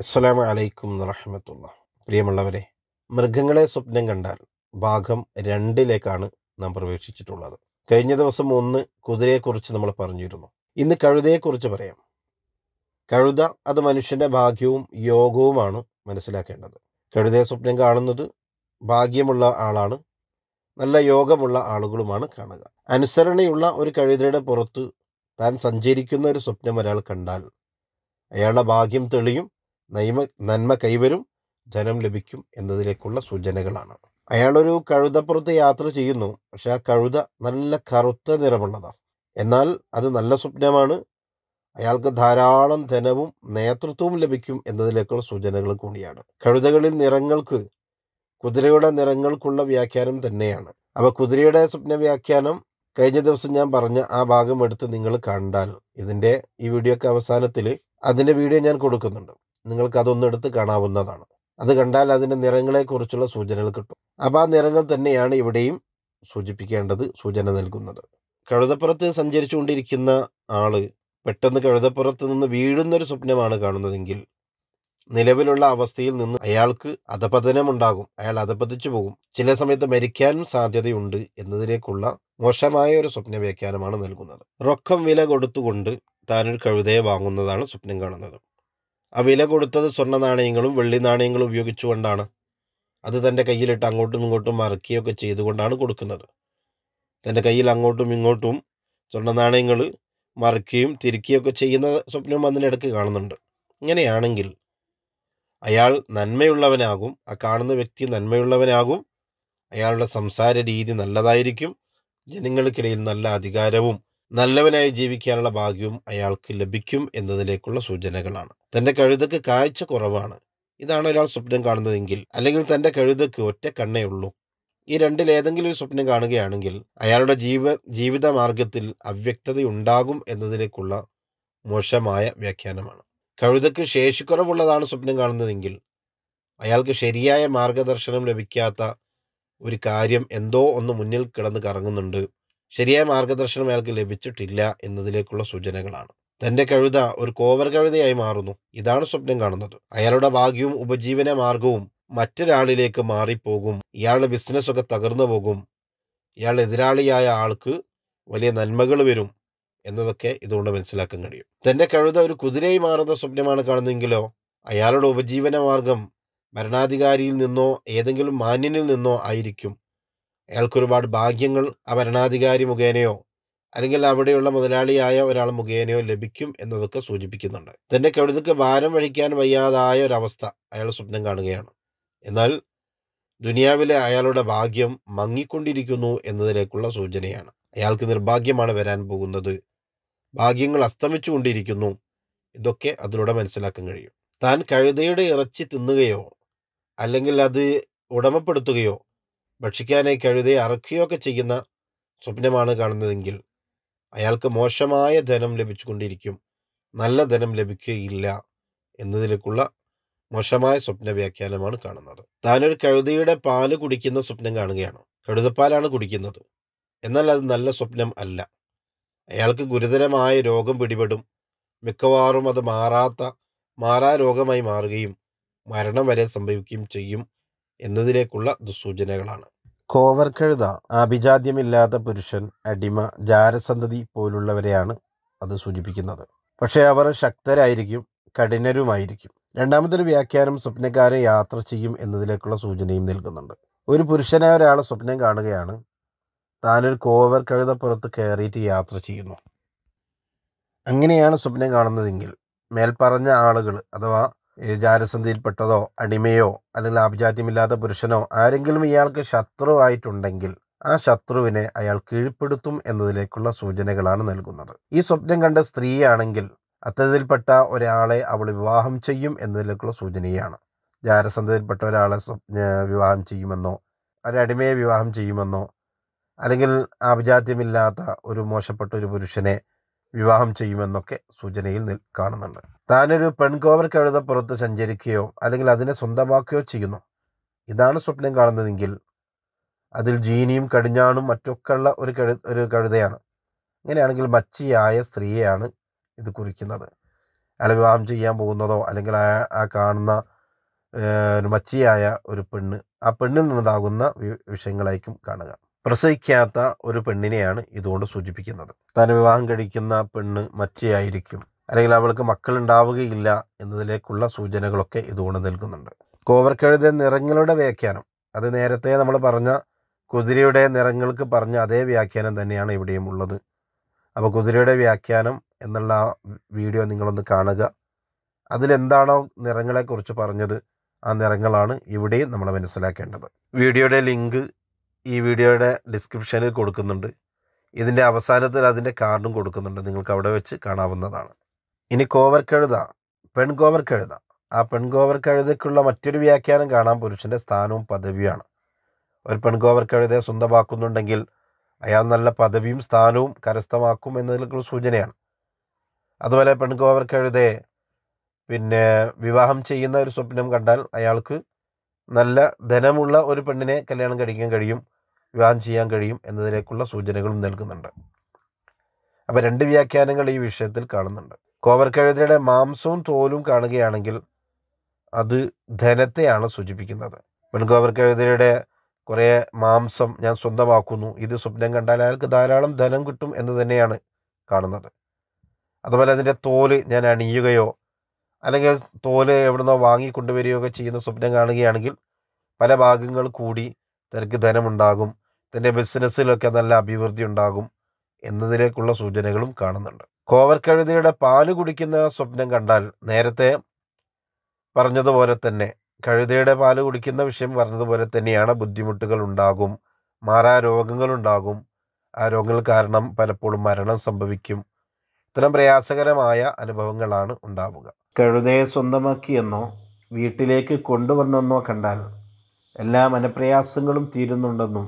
അസ്സലാമു അലൈക്കും വറഹമത്തുള്ള പ്രിയമുള്ളവരെ മൃഗങ്ങളെ സ്വപ്നം കണ്ടാൽ ഭാഗം രണ്ടിലേക്കാണ് നാം പ്രവേശിച്ചിട്ടുള്ളത് കഴിഞ്ഞ ദിവസം ഒന്ന് കുതിരയെക്കുറിച്ച് നമ്മൾ പറഞ്ഞിരുന്നു ഇന്ന് കഴുതയെക്കുറിച്ച് പറയാം കഴുത അത് മനുഷ്യൻ്റെ ഭാഗ്യവും യോഗവുമാണ് മനസ്സിലാക്കേണ്ടത് കഴുതയെ സ്വപ്നം കാണുന്നത് ഭാഗ്യമുള്ള ആളാണ് നല്ല യോഗമുള്ള ആളുകളുമാണ് കാണുക അനുസരണയുള്ള ഒരു കഴുതയുടെ പുറത്ത് താൻ സഞ്ചരിക്കുന്ന ഒരു സ്വപ്നം ഒരാൾ കണ്ടാൽ അയാളുടെ ഭാഗ്യം തെളിയും നൈമ നന്മ കൈവരും ധനം ലഭിക്കും എന്നതിലേക്കുള്ള സൂചനകളാണ് അയാളൊരു കഴുതപ്പുറത്ത് യാത്ര ചെയ്യുന്നു പക്ഷെ ആ കഴുത നല്ല കറുത്ത നിറമുള്ളതാണ് എന്നാൽ അത് നല്ല സ്വപ്നമാണ് അയാൾക്ക് ധാരാളം ധനവും നേതൃത്വവും ലഭിക്കും എന്നതിലേക്കുള്ള സൂചനകൾ കൂടിയാണ് കഴുതകളിൽ നിറങ്ങൾക്ക് കുതിരയുടെ നിറങ്ങൾക്കുള്ള വ്യാഖ്യാനം തന്നെയാണ് അപ്പൊ കുതിരയുടെ സ്വപ്ന വ്യാഖ്യാനം കഴിഞ്ഞ ദിവസം ഞാൻ പറഞ്ഞ ആ ഭാഗം എടുത്ത് നിങ്ങൾ കണ്ടാൽ ഇതിൻ്റെ ഈ വീഡിയോക്ക് അവസാനത്തിൽ അതിൻ്റെ വീഡിയോ ഞാൻ കൊടുക്കുന്നുണ്ട് നിങ്ങൾക്ക് അതൊന്നെടുത്ത് കാണാവുന്നതാണ് അത് കണ്ടാൽ അതിൻ്റെ നിറങ്ങളെക്കുറിച്ചുള്ള സൂചനകൾ കിട്ടും അപ്പോൾ ആ നിറങ്ങൾ തന്നെയാണ് ഇവിടെയും സൂചിപ്പിക്കേണ്ടത് സൂചന നൽകുന്നത് കഴുതപ്പുറത്ത് സഞ്ചരിച്ചുകൊണ്ടിരിക്കുന്ന ആള് പെട്ടെന്ന് കഴുതപ്പുറത്ത് നിന്ന് വീഴുന്നൊരു സ്വപ്നമാണ് കാണുന്നതെങ്കിൽ നിലവിലുള്ള അവസ്ഥയിൽ നിന്ന് അയാൾക്ക് അധപതനമുണ്ടാകും അയാൾ അധപതിച്ചു പോകും ചില സമയത്ത് മരിക്കാനും സാധ്യതയുണ്ട് എന്നതിലേക്കുള്ള മോശമായ ഒരു സ്വപ്ന വ്യാഖ്യാനമാണ് നൽകുന്നത് റൊക്കം വില കൊടുത്തുകൊണ്ട് താനൊരു കഴുതയെ വാങ്ങുന്നതാണ് സ്വപ്നം കാണുന്നത് ആ വില കൊടുത്തത് സ്വർണ്ണ നാണയങ്ങളും വെള്ളി നാണയങ്ങളും ഉപയോഗിച്ചുകൊണ്ടാണ് അത് തൻ്റെ കയ്യിലിട്ട് അങ്ങോട്ടും ഇങ്ങോട്ടും മറക്കുകയൊക്കെ ചെയ്തുകൊണ്ടാണ് കൊടുക്കുന്നത് തൻ്റെ കയ്യിൽ അങ്ങോട്ടും ഇങ്ങോട്ടും സ്വർണ്ണ നാണയങ്ങൾ മറക്കുകയും തിരിക്കുകയൊക്കെ ചെയ്യുന്ന സ്വപ്നം അതിനിടയ്ക്ക് കാണുന്നുണ്ട് ഇങ്ങനെയാണെങ്കിൽ അയാൾ നന്മയുള്ളവനാകും ആ കാണുന്ന വ്യക്തി നന്മയുള്ളവനാകും അയാളുടെ സംസാര രീതി നല്ലതായിരിക്കും ജനങ്ങൾക്കിടയിൽ നല്ല അധികാരവും നല്ലവനായി ജീവിക്കാനുള്ള ഭാഗ്യവും അയാൾക്ക് ലഭിക്കും എന്നതിലേക്കുള്ള സൂചനകളാണ് തൻ്റെ കഴുതക്ക് കാഴ്ച കുറവാണ് ഇതാണ് ഒരാൾ സ്വപ്നം കാണുന്നതെങ്കിൽ അല്ലെങ്കിൽ തൻ്റെ കഴുതക്ക് ഒറ്റ കണ്ണേ ഉള്ളൂ ഈ രണ്ടിൽ ഏതെങ്കിലും ഒരു സ്വപ്നം കാണുകയാണെങ്കിൽ അയാളുടെ ജീവ ജീവിത മാർഗത്തിൽ അവ്യക്തതയുണ്ടാകും എന്നതിലേക്കുള്ള മോശമായ വ്യാഖ്യാനമാണ് കഴുതയ്ക്ക് ശേഷിക്കുറവുള്ളതാണ് സ്വപ്നം കാണുന്നതെങ്കിൽ അയാൾക്ക് ശരിയായ മാർഗദർശനം ലഭിക്കാത്ത ഒരു കാര്യം എന്തോ ഒന്ന് മുന്നിൽ കിടന്ന് കറങ്ങുന്നുണ്ട് ശരിയായ മാർഗദർശനം അയാൾക്ക് ലഭിച്ചിട്ടില്ല എന്നതിലേക്കുള്ള സൂചനകളാണ് തന്റെ കഴുത ഒരു കോവർ കഴുതയായി മാറുന്നു ഇതാണ് സ്വപ്നം കാണുന്നത് അയാളുടെ ഭാഗ്യവും ഉപജീവന മാർഗവും മറ്റൊരാളിലേക്ക് മാറിപ്പോകും ഇയാളുടെ ബിസിനസ്സൊക്കെ തകർന്നു പോകും ഇയാൾ എതിരാളിയായ ആൾക്ക് വലിയ നന്മകൾ വരും എന്നതൊക്കെ ഇതുകൊണ്ട് മനസ്സിലാക്കാൻ കഴിയും തന്റെ കഴുത ഒരു കുതിരയായി മാറുന്ന സ്വപ്നമാണ് കാണുന്നതെങ്കിലോ അയാളുടെ ഉപജീവനമാർഗം ഭരണാധികാരിയിൽ നിന്നോ ഏതെങ്കിലും മാന്യനിൽ നിന്നോ ആയിരിക്കും അയാൾക്കൊരുപാട് ഭാഗ്യങ്ങൾ ആ ഭരണാധികാരി മുഖേനയോ അല്ലെങ്കിൽ അവിടെയുള്ള മുതലാളിയായ ഒരാൾ മുഖേനയോ ലഭിക്കും എന്നതൊക്കെ സൂചിപ്പിക്കുന്നുണ്ട് തന്റെ കഴുതക്ക് ഭാരം വഹിക്കാൻ വയ്യാതായ ഒരവസ്ഥ അയാൾ സ്വപ്നം കാണുകയാണ് എന്നാൽ ദുനിയാവിലെ അയാളുടെ ഭാഗ്യം മങ്ങിക്കൊണ്ടിരിക്കുന്നു എന്നതിലേക്കുള്ള സൂചനയാണ് അയാൾക്ക് നിർഭാഗ്യമാണ് വരാൻ പോകുന്നത് ഭാഗ്യങ്ങൾ അസ്തമിച്ചുകൊണ്ടിരിക്കുന്നു ഇതൊക്കെ അതിലൂടെ മനസ്സിലാക്കാൻ കഴിയും താൻ കഴുതയുടെ ഇറച്ചി തിന്നുകയോ അല്ലെങ്കിൽ അത് ഉടമപ്പെടുത്തുകയോ ഭക്ഷിക്കാനായി കഴുതയെ അറക്കുകയോ ഒക്കെ ചെയ്യുന്ന സ്വപ്നമാണ് കാണുന്നതെങ്കിൽ അയാൾക്ക് മോശമായ ധനം ലഭിച്ചുകൊണ്ടിരിക്കും നല്ല ധനം ലഭിക്കുകയില്ല എന്നതിലേക്കുള്ള മോശമായ സ്വപ്ന വ്യാഖ്യാനമാണ് കാണുന്നത് താനൊരു കഴുതയുടെ പാല് കുടിക്കുന്ന സ്വപ്നം കാണുകയാണ് കഴുതപ്പാലാണ് കുടിക്കുന്നത് എന്നാൽ അത് നല്ല സ്വപ്നം അല്ല അയാൾക്ക് ഗുരുതരമായ രോഗം പിടിപെടും മിക്കവാറും അത് മാറാത്ത രോഗമായി മാറുകയും മരണം വരെ സംഭവിക്കുകയും ചെയ്യും എന്നതിലേക്കുള്ള ദുസൂചനകളാണ് കോവർക്കെഴുത ആഭിജാത്യമില്ലാത്ത പുരുഷൻ അടിമ ജാരസന്തതി പോലുള്ളവരെയാണ് അത് സൂചിപ്പിക്കുന്നത് പക്ഷേ അവർ ശക്തരായിരിക്കും കഠിനരുമായിരിക്കും രണ്ടാമതൊരു വ്യാഖ്യാനം സ്വപ്നക്കാരെ യാത്ര ചെയ്യും എന്നതിലേക്കുള്ള സൂചനയും നൽകുന്നുണ്ട് ഒരു പുരുഷനായ ഒരാൾ സ്വപ്നം കാണുകയാണ് താനൊരു കോവർ കഴുതപ്പുറത്ത് കയറിയിട്ട് യാത്ര ചെയ്യുന്നു അങ്ങനെയാണ് സ്വപ്നം കാണുന്നതെങ്കിൽ മേൽപ്പറഞ്ഞ ആളുകൾ അഥവാ ജാരസന്ധിയിൽപ്പെട്ടതോ അടിമയോ അല്ലെങ്കിൽ ആഭിജാത്യമില്ലാത്ത പുരുഷനോ ആരെങ്കിലും ഇയാൾക്ക് ശത്രുവായിട്ടുണ്ടെങ്കിൽ ആ ശത്രുവിനെ അയാൾ കീഴ്പ്പെടുത്തും എന്നതിലേക്കുള്ള സൂചനകളാണ് നൽകുന്നത് ഈ സ്വപ്നം കണ്ട സ്ത്രീയാണെങ്കിൽ അത്തരത്തിൽപ്പെട്ട ഒരാളെ അവൾ വിവാഹം ചെയ്യും എന്നതിലേക്കുള്ള സൂചനയാണ് ജാരസന്ധതയിൽപ്പെട്ട ഒരാളെ വിവാഹം ചെയ്യുമെന്നോ ഒരടിമയെ വിവാഹം ചെയ്യുമെന്നോ അല്ലെങ്കിൽ ആഭിജാത്യമില്ലാത്ത ഒരു മോശപ്പെട്ട ഒരു പുരുഷനെ വിവാഹം ചെയ്യുമെന്നൊക്കെ സൂചനയിൽ കാണുന്നുണ്ട് താനൊരു പെൺകോവർക്കഴുത പുറത്ത് സഞ്ചരിക്കുകയോ അല്ലെങ്കിൽ അതിനെ സ്വന്തമാക്കുകയോ ചെയ്യുന്നു ഇതാണ് സ്വപ്നം കാണുന്നതെങ്കിൽ അതിൽ ജീനിയും കടിഞ്ഞാണും മറ്റൊക്കെ ഉള്ള ഒരു കഴു ഒരു കഴുതയാണ് ഇങ്ങനെയാണെങ്കിൽ മച്ചിയായ സ്ത്രീയെയാണ് ഇത് കുറിക്കുന്നത് അയാൾ വിവാഹം ചെയ്യാൻ പോകുന്നതോ അല്ലെങ്കിൽ ആ ആ കാണുന്ന ഒരു മച്ചിയായ ഒരു പെണ്ണ് ആ പെണ്ണിൽ നിന്നുണ്ടാകുന്ന വിഷയങ്ങളായിരിക്കും കാണുക പ്രസവിക്കാത്ത ഒരു പെണ്ണിനെയാണ് ഇതുകൊണ്ട് സൂചിപ്പിക്കുന്നത് താൻ വിവാഹം കഴിക്കുന്ന പെണ്ണ് മച്ചയായിരിക്കും അല്ലെങ്കിൽ അവൾക്ക് മക്കൾ ഉണ്ടാവുകയില്ല എന്നതിലേക്കുള്ള സൂചനകളൊക്കെ ഇതുകൊണ്ട് നൽകുന്നുണ്ട് കോവർക്കെഴുതിയ നിറങ്ങളുടെ വ്യാഖ്യാനം അത് നേരത്തെ നമ്മൾ പറഞ്ഞ കുതിരയുടെ നിറങ്ങൾക്ക് പറഞ്ഞ അതേ വ്യാഖ്യാനം തന്നെയാണ് ഇവിടെയും ഉള്ളത് അപ്പോൾ കുതിരയുടെ വ്യാഖ്യാനം എന്നുള്ള വീഡിയോ നിങ്ങളൊന്ന് കാണുക അതിലെന്താണോ നിറങ്ങളെക്കുറിച്ച് പറഞ്ഞത് ആ നിറങ്ങളാണ് ഇവിടെയും നമ്മൾ മനസ്സിലാക്കേണ്ടത് വീഡിയോയുടെ ലിങ്ക് ഈ വീഡിയോയുടെ ഡിസ്ക്രിപ്ഷനിൽ കൊടുക്കുന്നുണ്ട് ഇതിൻ്റെ അവസാനത്തിൽ അതിൻ്റെ കാർഡും കൊടുക്കുന്നുണ്ട് നിങ്ങൾക്ക് അവിടെ വെച്ച് കാണാവുന്നതാണ് ഇനി കോവർക്കെഴുത പെൺകോവർക്കെഴുത ആ പെൺകോവർക്കെഴുതയ്ക്കുള്ള മറ്റൊരു വ്യാഖ്യാനം കാണാൻ പുരുഷൻ്റെ സ്ഥാനവും പദവിയാണ് ഒരു പെൺകോവർക്കെഴുതയെ സ്വന്തമാക്കുന്നുണ്ടെങ്കിൽ അയാൾ നല്ല പദവിയും സ്ഥാനവും കരസ്ഥമാക്കും എന്നതിലേക്കുള്ള സൂചനയാണ് അതുപോലെ പെൺകോവർക്കെഴുതയെ പിന്നെ വിവാഹം ചെയ്യുന്ന ഒരു സ്വപ്നം കണ്ടാൽ അയാൾക്ക് നല്ല ധനമുള്ള ഒരു പെണ്ണിനെ കല്യാണം കഴിക്കാൻ കഴിയും വിവാഹം ചെയ്യാൻ കഴിയും എന്നതിലേക്കുള്ള സൂചനകളും നൽകുന്നുണ്ട് അപ്പോൾ രണ്ട് വ്യാഖ്യാനങ്ങൾ ഈ വിഷയത്തിൽ കാണുന്നുണ്ട് കോവർക്കഴുതയുടെ മാംസവും തോലും കാണുകയാണെങ്കിൽ അത് ധനത്തെയാണ് സൂചിപ്പിക്കുന്നത് പെൺകോവർക്കഴുതയുടെ കുറേ മാംസം ഞാൻ സ്വന്തമാക്കുന്നു ഇത് സ്വപ്നം കണ്ടാൽ അയാൾക്ക് ധാരാളം ധനം കിട്ടും എന്ന് തന്നെയാണ് കാണുന്നത് അതുപോലെ അതിൻ്റെ തോല് ഞാൻ അണിയുകയോ അല്ലെങ്കിൽ തോല് എവിടുന്നോ വാങ്ങിക്കൊണ്ടുവരികയോ ഒക്കെ ചെയ്യുന്ന സ്വപ്നം കാണുകയാണെങ്കിൽ പല ഭാഗങ്ങൾ കൂടി തനിക്ക് ധനമുണ്ടാകും തൻ്റെ ബിസിനസ്സിലൊക്കെ നല്ല അഭിവൃദ്ധി ഉണ്ടാകും എന്നതിലേക്കുള്ള സൂചനകളും കാണുന്നുണ്ട് കോവർക്കഴുതയുടെ പാല് കുടിക്കുന്ന സ്വപ്നം കണ്ടാൽ നേരത്തെ പറഞ്ഞതുപോലെ തന്നെ കഴുതയുടെ പാല് കുടിക്കുന്ന വിഷയം പറഞ്ഞതുപോലെ തന്നെയാണ് ബുദ്ധിമുട്ടുകൾ ഉണ്ടാകും മാറാ രോഗങ്ങളുണ്ടാകും ആ രോഗങ്ങൾ കാരണം പലപ്പോഴും മരണം സംഭവിക്കും ഇത്തരം പ്രയാസകരമായ അനുഭവങ്ങളാണ് ഉണ്ടാവുക കഴുതയെ സ്വന്തമാക്കിയെന്നോ വീട്ടിലേക്ക് കൊണ്ടുവന്നെന്നോ കണ്ടാൽ എല്ലാ മനപ്രയാസങ്ങളും തീരുന്നുണ്ടെന്നും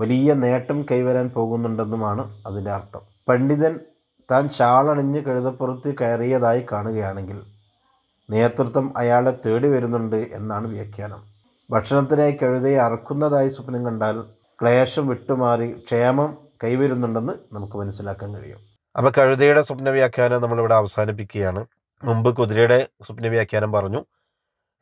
വലിയ നേട്ടം കൈവരാൻ പോകുന്നുണ്ടെന്നുമാണ് അതിൻ്റെ അർത്ഥം പണ്ഡിതൻ താൻ ചാളണിഞ്ഞ് കഴുതപ്പുറത്ത് കയറിയതായി കാണുകയാണെങ്കിൽ നേതൃത്വം അയാളെ തേടി വരുന്നുണ്ട് എന്നാണ് വ്യാഖ്യാനം ഭക്ഷണത്തിനായി കഴുതയെ അറക്കുന്നതായി സ്വപ്നം കണ്ടാൽ ക്ലേശം വിട്ടുമാറി ക്ഷേമം കൈവരുന്നുണ്ടെന്ന് നമുക്ക് മനസ്സിലാക്കാൻ കഴിയും അപ്പോൾ കഴുതയുടെ സ്വപ്ന വ്യാഖ്യാനം നമ്മളിവിടെ അവസാനിപ്പിക്കുകയാണ് മുമ്പ് കുതിരയുടെ സ്വപ്ന വ്യാഖ്യാനം പറഞ്ഞു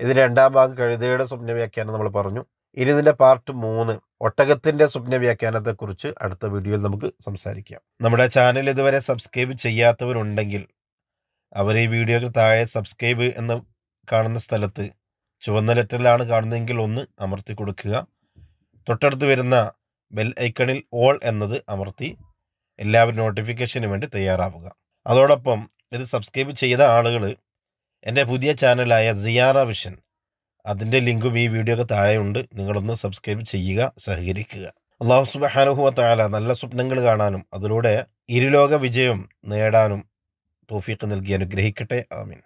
ഇത് രണ്ടാം ഭാഗം കഴുതയുടെ സ്വപ്ന വ്യാഖ്യാനം നമ്മൾ പറഞ്ഞു ഇനി ഇതിൻ്റെ പാർട്ട് മൂന്ന് ഒട്ടകത്തിൻ്റെ സ്വപ്ന വ്യാഖ്യാനത്തെക്കുറിച്ച് അടുത്ത വീഡിയോയിൽ നമുക്ക് സംസാരിക്കാം നമ്മുടെ ചാനൽ ഇതുവരെ സബ്സ്ക്രൈബ് ചെയ്യാത്തവരുണ്ടെങ്കിൽ അവർ ഈ വീഡിയോയ്ക്ക് താഴെ സബ്സ്ക്രൈബ് എന്ന് കാണുന്ന സ്ഥലത്ത് ചുവന്ന ലെറ്ററിലാണ് കാണുന്നതെങ്കിൽ ഒന്ന് അമർത്തി കൊടുക്കുക തൊട്ടടുത്ത് വരുന്ന ബെൽ ഐക്കണിൽ ഓൾ എന്നത് അമർത്തി എല്ലാവരും നോട്ടിഫിക്കേഷന് വേണ്ടി തയ്യാറാവുക അതോടൊപ്പം ഇത് സബ്സ്ക്രൈബ് ചെയ്ത ആളുകൾ എൻ്റെ പുതിയ ചാനലായ സിയാറ വിഷൻ അതിൻ്റെ ലിങ്കും ഈ വീഡിയോക്ക് താഴെയുണ്ട് നിങ്ങളൊന്ന് സബ്സ്ക്രൈബ് ചെയ്യുക സഹകരിക്കുക അള്ളാഹു സുബാനുഹു താല നല്ല സ്വപ്നങ്ങൾ കാണാനും അതിലൂടെ ഇരുലോക വിജയം നേടാനും തോഫീക്ക് നൽകി അനുഗ്രഹിക്കട്ടെ ആമീൻ